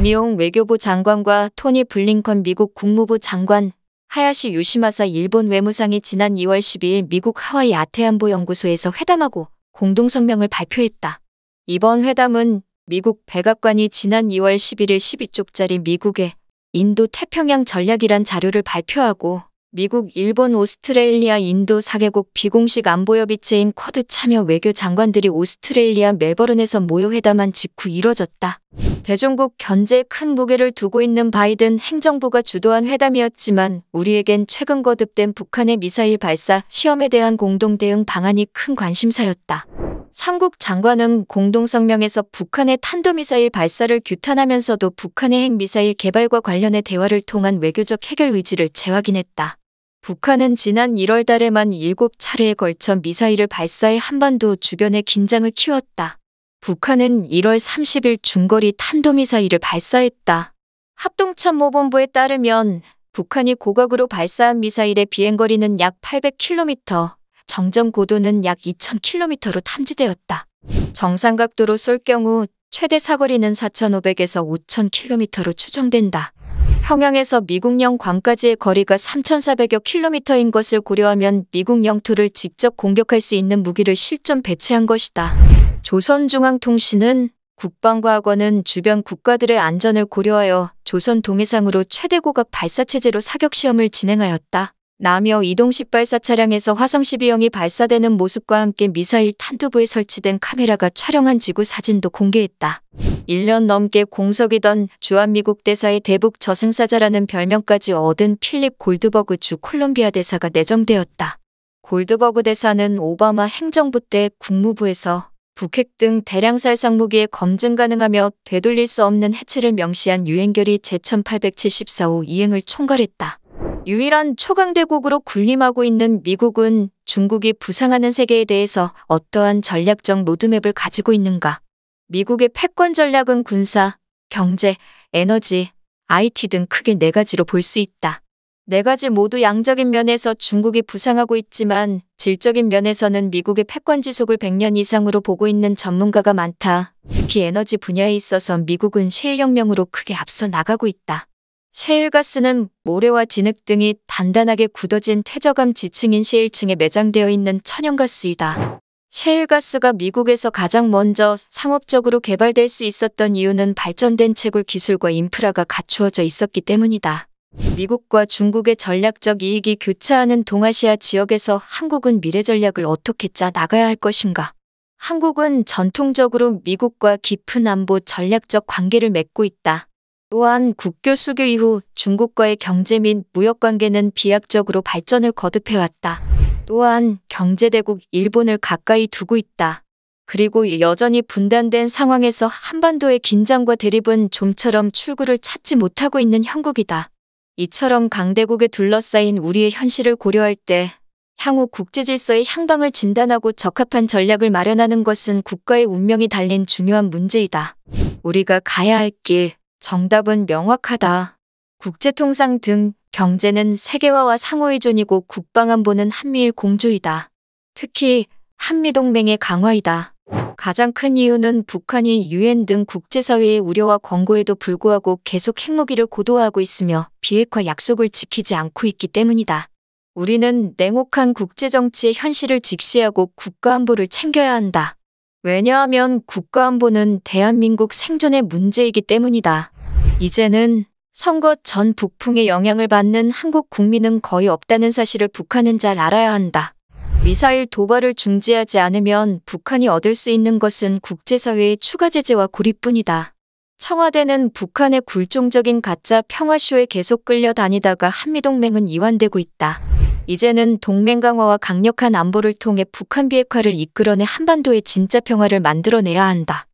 정의용 외교부 장관과 토니 블링컨 미국 국무부 장관, 하야시 요시마사 일본 외무상이 지난 2월 12일 미국 하와이 아테안보 연구소에서 회담하고 공동성명을 발표했다. 이번 회담은 미국 백악관이 지난 2월 11일 12쪽짜리 미국의 인도 태평양 전략이란 자료를 발표하고 미국, 일본, 오스트레일리아, 인도 4개국 비공식 안보협의체인 쿼드 참여 외교 장관들이 오스트레일리아 멜버른에서 모여 회담한 직후 이뤄졌다. 대중국 견제에 큰 무게를 두고 있는 바이든 행정부가 주도한 회담이었지만 우리에겐 최근 거듭된 북한의 미사일 발사 시험에 대한 공동 대응 방안이 큰 관심사였다. 삼국 장관은 공동성명에서 북한의 탄도미사일 발사를 규탄하면서도 북한의 핵미사일 개발과 관련해 대화를 통한 외교적 해결 의지를 재확인했다. 북한은 지난 1월 달에만 7차례에 걸쳐 미사일을 발사해 한반도 주변의 긴장을 키웠다. 북한은 1월 30일 중거리 탄도미사일을 발사했다. 합동참모본부에 따르면 북한이 고각으로 발사한 미사일의 비행거리는 약 800km, 정전 고도는 약 2000km로 탐지되었다. 정상각도로 쏠 경우 최대 사거리는 4,500에서 5,000km로 추정된다. 평양에서 미국 령광까지의 거리가 3,400여 킬로미터인 것을 고려하면 미국 영토를 직접 공격할 수 있는 무기를 실전 배치한 것이다. 조선중앙통신은 국방과학원은 주변 국가들의 안전을 고려하여 조선 동해상으로 최대 고각 발사체제로 사격시험을 진행하였다. 나며 이동식 발사 차량에서 화성 12형이 발사되는 모습과 함께 미사일 탄두부에 설치된 카메라가 촬영한 지구 사진도 공개했다. 1년 넘게 공석이던 주한미국 대사의 대북 저승사자라는 별명까지 얻은 필립 골드버그 주 콜롬비아 대사가 내정되었다. 골드버그 대사는 오바마 행정부 때 국무부에서 북핵 등 대량살 상무기에 검증 가능하며 되돌릴 수 없는 해체를 명시한 유엔결의 제1874호 이행을 총괄했다. 유일한 초강대국으로 군림하고 있는 미국은 중국이 부상하는 세계에 대해서 어떠한 전략적 로드맵을 가지고 있는가. 미국의 패권 전략은 군사, 경제, 에너지, IT 등 크게 네 가지로 볼 수 있다. 네 가지 모두 양적인 면에서 중국이 부상하고 있지만 질적인 면에서는 미국의 패권 지속을 100년 이상으로 보고 있는 전문가가 많다. 특히 에너지 분야에 있어서 미국은 실혁명으로 크게 앞서 나가고 있다. 세일가스는 모래와 진흙 등이 단단하게 굳어진 퇴저감 지층인 세일층에 매장되어 있는 천연가스이다. 셰일가스가 미국에서 가장 먼저 상업적으로 개발될 수 있었던 이유는 발전된 채굴 기술과 인프라가 갖추어져 있었기 때문이다. 미국과 중국의 전략적 이익이 교차하는 동아시아 지역에서 한국은 미래 전략을 어떻게 짜 나가야 할 것인가? 한국은 전통적으로 미국과 깊은 안보 전략적 관계를 맺고 있다. 또한 국교 수교 이후 중국과의 경제 및 무역 관계는 비약적으로 발전을 거듭해왔다. 또한 경제대국 일본을 가까이 두고 있다. 그리고 여전히 분단된 상황에서 한반도의 긴장과 대립은 좀처럼 출구를 찾지 못하고 있는 형국이다. 이처럼 강대국에 둘러싸인 우리의 현실을 고려할 때 향후 국제질서의 향방을 진단하고 적합한 전략을 마련하는 것은 국가의 운명이 달린 중요한 문제이다. 우리가 가야 할 길, 정답은 명확하다. 국제통상 등 경제는 세계화와 상호의존이고 국방안보는 한미일 공조이다. 특히 한미동맹의 강화이다. 가장 큰 이유는 북한이 유엔 등 국제사회의 우려와 권고에도 불구하고 계속 핵무기를 고도화하고 있으며 비핵화 약속을 지키지 않고 있기 때문이다. 우리는 냉혹한 국제정치의 현실을 직시하고 국가안보를 챙겨야 한다. 왜냐하면 국가안보는 대한민국 생존의 문제이기 때문이다. 이제는 선거 전 북풍의 영향을 받는 한국 국민은 거의 없다는 사실을 북한은 잘 알아야 한다. 미사일 도발을 중지하지 않으면 북한이 얻을 수 있는 것은 국제사회의 추가 제재와 고립뿐이다. 청와대는 북한의 굴종적인 가짜 평화쇼에 계속 끌려다니다가 한미동맹은 이완되고 있다. 이제는 동맹 강화와 강력한 안보를 통해 북한 비핵화를 이끌어내 한반도의 진짜 평화를 만들어내야 한다.